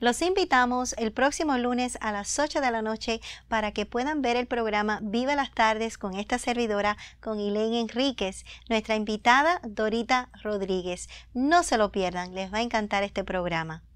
Los invitamos el próximo lunes a las 8 de la noche para que puedan ver el programa Viva las tardes con esta servidora, con Elaine Enríquez, nuestra invitada Dorita Rodríguez. No se lo pierdan, les va a encantar este programa.